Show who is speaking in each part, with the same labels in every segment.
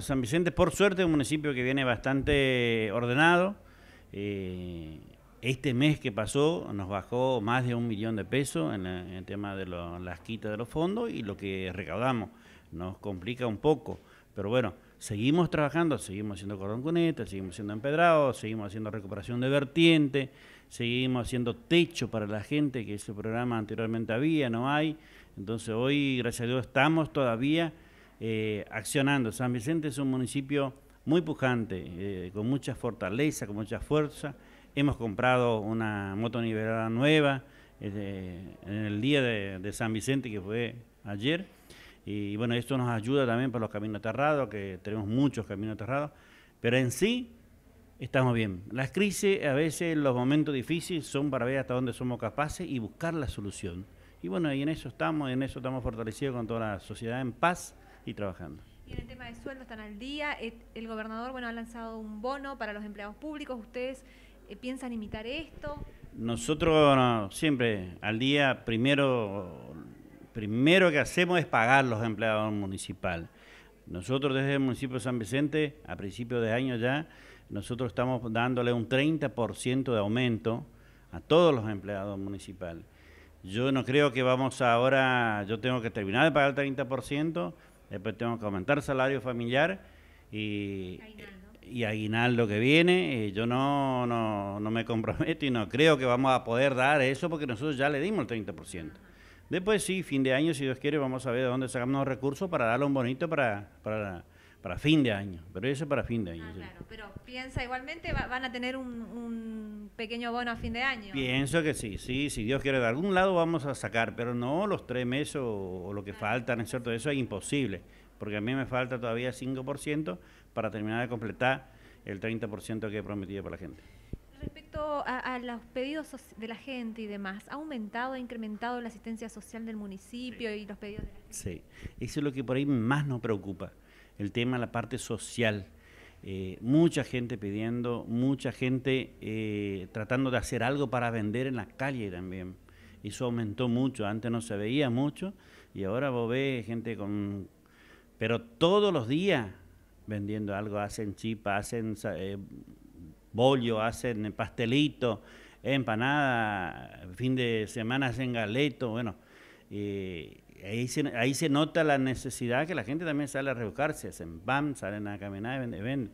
Speaker 1: San Vicente, por suerte, es un municipio que viene bastante ordenado. Eh, este mes que pasó nos bajó más de un millón de pesos en, el tema de las quitas de los fondos y lo que recaudamos. Nos complica un poco, pero bueno, seguimos trabajando, seguimos haciendo cordón cuneta, este, seguimos haciendo empedrado, seguimos haciendo recuperación de vertiente, seguimos haciendo techo para la gente, que ese programa anteriormente había, no hay. Entonces hoy, gracias a Dios, estamos todavía eh, accionando. San Vicente es un municipio muy pujante, eh, con mucha fortaleza, con mucha fuerza. Hemos comprado una moto nivelada nueva eh, en el día de, San Vicente, que fue ayer. Y bueno, esto nos ayuda también para los caminos aterrados, que tenemos muchos caminos aterrados. Pero en sí, estamos bien. Las crisis, a veces los momentos difíciles son para ver hasta dónde somos capaces y buscar la solución. Y bueno, y en eso estamos, en eso estamos fortalecidos con toda la sociedad en paz y trabajando.
Speaker 2: Y en el tema de sueldo están al día. Eh, el gobernador bueno ha lanzado un bono para los empleados públicos. ¿Ustedes eh, piensan imitar esto?
Speaker 1: Nosotros siempre al día primero primero que hacemos es pagar los empleados municipal Nosotros desde el municipio de San Vicente, a principios de año ya, nosotros estamos dándole un 30% de aumento a todos los empleados municipal Yo no creo que vamos ahora, yo tengo que terminar de pagar el 30%, después tengo que aumentar salario familiar y aguinaldo, lo que viene. yo no, no, no, me comprometo y no creo que vamos a poder dar eso porque nosotros ya le dimos el 30%. Después sí, fin de año, si Dios quiere, vamos a ver de dónde sacamos los recursos para darle un bonito para, para, para fin de año. Pero eso es para fin de año. Ah, claro, pero
Speaker 2: piensa igualmente, van a tener un pequeño bono a fin de año.
Speaker 1: Pienso que sí, sí, si Dios quiere, de algún lado vamos a sacar, pero no los tres meses o, lo que faltan, ¿es cierto? Eso es imposible, porque a mí me falta todavía 5% para terminar de completar el 30% que he prometido para la gente.
Speaker 2: Respecto a, los pedidos de la gente y demás, ¿ha aumentado, ha incrementado la asistencia social del municipio y los pedidos de la
Speaker 1: gente? Sí, eso es lo que por ahí más nos preocupa, el tema, la parte social eh, mucha gente pidiendo, mucha gente eh, tratando de hacer algo para vender en la calle también. Eso aumentó mucho, antes no se veía mucho y ahora vos ves gente con... Pero todos los días vendiendo algo, hacen chipa, hacen eh, bollo, hacen pastelito, empanada, fin de semana hacen galeto, bueno, eh, ahí, se, ahí se nota la necesidad que la gente también sale a revocarse, hacen bam, salen a caminar, ven, ven.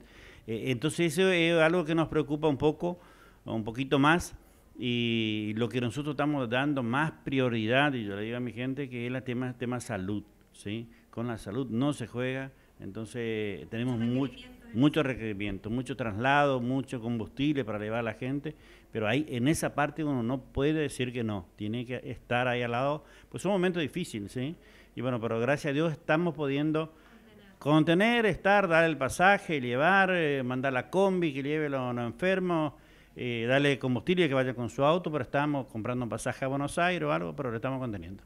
Speaker 1: Eh, entonces eso es algo que nos preocupa un poco, un poquito más, y lo que nosotros estamos dando más prioridad, y yo le digo a mi gente, que es el tema, tema salud, ¿sí? Con la salud no se juega, entonces tenemos mucho mucho requerimiento, mucho traslado, mucho combustible para llevar a la gente, pero ahí en esa parte uno no puede decir que no, tiene que estar ahí al lado, pues es un momento difícil, ¿sí? Y bueno, pero gracias a Dios estamos pudiendo contener, estar, dar el pasaje, llevar, eh, mandar la combi que lleve a los, enfermos, eh, darle combustible que vaya con su auto, pero estamos comprando un pasaje a Buenos Aires o algo, pero lo estamos conteniendo.